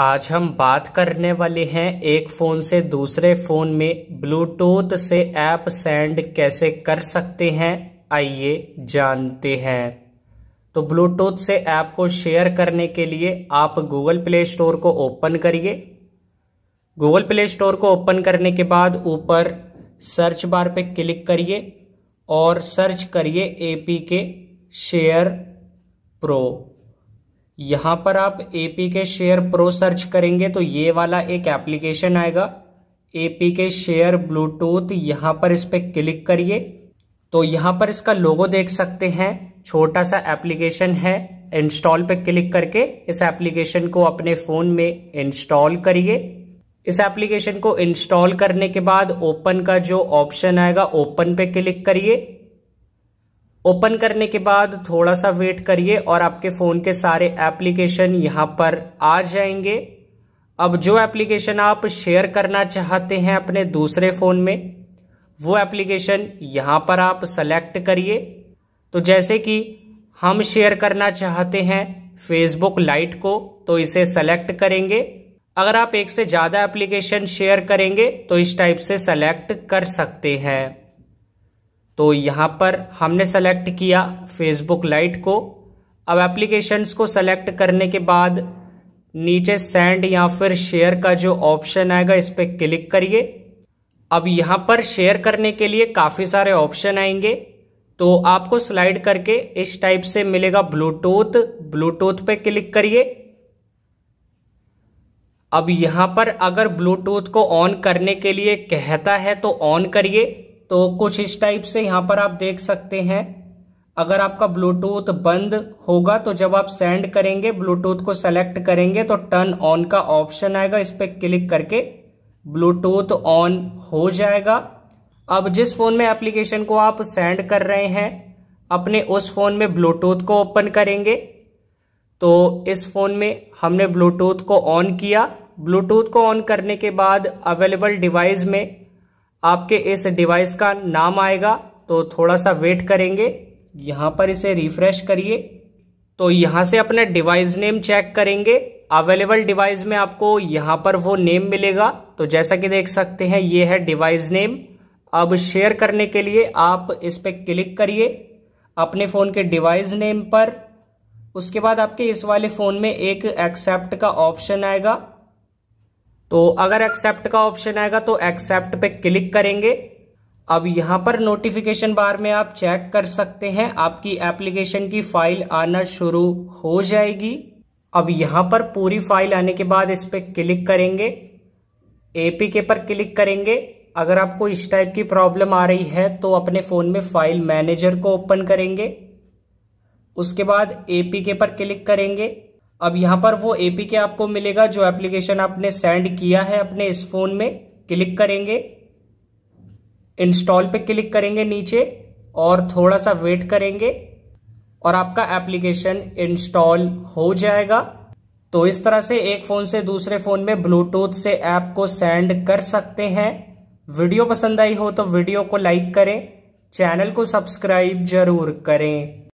आज हम बात करने वाले हैं एक फ़ोन से दूसरे फ़ोन में ब्लूटूथ से ऐप सेंड कैसे कर सकते हैं आइए जानते हैं तो ब्लूटूथ से ऐप को शेयर करने के लिए आप गूगल प्ले स्टोर को ओपन करिए गूगल प्ले स्टोर को ओपन करने के बाद ऊपर सर्च बार पे क्लिक करिए और सर्च करिए A P K share pro यहाँ पर आप एपी के शेयर प्रो सर्च करेंगे तो ये वाला एक एप्लीकेशन आएगा ए के शेयर ब्लूटूथ यहाँ पर इस पर क्लिक करिए तो यहां पर इसका लोगो देख सकते हैं छोटा सा एप्लीकेशन है इंस्टॉल पे क्लिक करके इस एप्लीकेशन को अपने फ़ोन में इंस्टॉल करिए इस एप्लीकेशन को इंस्टॉल करने के बाद ओपन का जो ऑप्शन आएगा ओपन पे क्लिक करिए ओपन करने के बाद थोड़ा सा वेट करिए और आपके फ़ोन के सारे एप्लीकेशन यहां पर आ जाएंगे अब जो एप्लीकेशन आप शेयर करना चाहते हैं अपने दूसरे फ़ोन में वो एप्लीकेशन यहां पर आप सेलेक्ट करिए तो जैसे कि हम शेयर करना चाहते हैं फेसबुक लाइट को तो इसे सेलेक्ट करेंगे अगर आप एक से ज़्यादा एप्लीकेशन शेयर करेंगे तो इस टाइप से सेलेक्ट कर सकते हैं तो यहाँ पर हमने सेलेक्ट किया फेसबुक लाइट को अब एप्लीकेशंस को सेलेक्ट करने के बाद नीचे सेंड या फिर शेयर का जो ऑप्शन आएगा इस पर क्लिक करिए अब यहाँ पर शेयर करने के लिए काफ़ी सारे ऑप्शन आएंगे तो आपको स्लाइड करके इस टाइप से मिलेगा ब्लूटूथ ब्लूटूथ पे क्लिक करिए अब यहाँ पर अगर ब्लूटूथ को ऑन करने के लिए कहता है तो ऑन करिए तो कुछ इस टाइप से यहाँ पर आप देख सकते हैं अगर आपका ब्लूटूथ बंद होगा तो जब आप सेंड करेंगे ब्लूटूथ को सेलेक्ट करेंगे तो टर्न ऑन का ऑप्शन आएगा इस पर क्लिक करके ब्लूटूथ ऑन हो जाएगा अब जिस फ़ोन में एप्लीकेशन को आप सेंड कर रहे हैं अपने उस फ़ोन में ब्लूटूथ को ओपन करेंगे तो इस फ़ोन में हमने ब्लूटूथ को ऑन किया ब्लूटूथ को ऑन करने के बाद अवेलेबल डिवाइस में आपके इस डिवाइस का नाम आएगा तो थोड़ा सा वेट करेंगे यहाँ पर इसे रिफ्रेश करिए तो यहाँ से अपना डिवाइस नेम चेक करेंगे अवेलेबल डिवाइस में आपको यहाँ पर वो नेम मिलेगा तो जैसा कि देख सकते हैं ये है डिवाइस नेम अब शेयर करने के लिए आप इस पर क्लिक करिए अपने फ़ोन के डिवाइस नेम पर उसके बाद आपके इस वाले फ़ोन में एक एक्सेप्ट का ऑप्शन आएगा तो अगर एक्सेप्ट का ऑप्शन आएगा तो एक्सेप्ट पे क्लिक करेंगे अब यहां पर नोटिफिकेशन बार में आप चेक कर सकते हैं आपकी एप्लीकेशन की फाइल आना शुरू हो जाएगी अब यहां पर पूरी फाइल आने के बाद इस पर क्लिक करेंगे एपीके पर क्लिक करेंगे अगर आपको इस टाइप की प्रॉब्लम आ रही है तो अपने फ़ोन में फाइल मैनेजर को ओपन करेंगे उसके बाद एपीके पर क्लिक करेंगे अब यहां पर वो एपीके आपको मिलेगा जो एप्लीकेशन आपने सेंड किया है अपने इस फोन में क्लिक करेंगे इंस्टॉल पे क्लिक करेंगे नीचे और थोड़ा सा वेट करेंगे और आपका एप्लीकेशन इंस्टॉल हो जाएगा तो इस तरह से एक फ़ोन से दूसरे फ़ोन में ब्लूटूथ से ऐप को सेंड कर सकते हैं वीडियो पसंद आई हो तो वीडियो को लाइक करें चैनल को सब्सक्राइब जरूर करें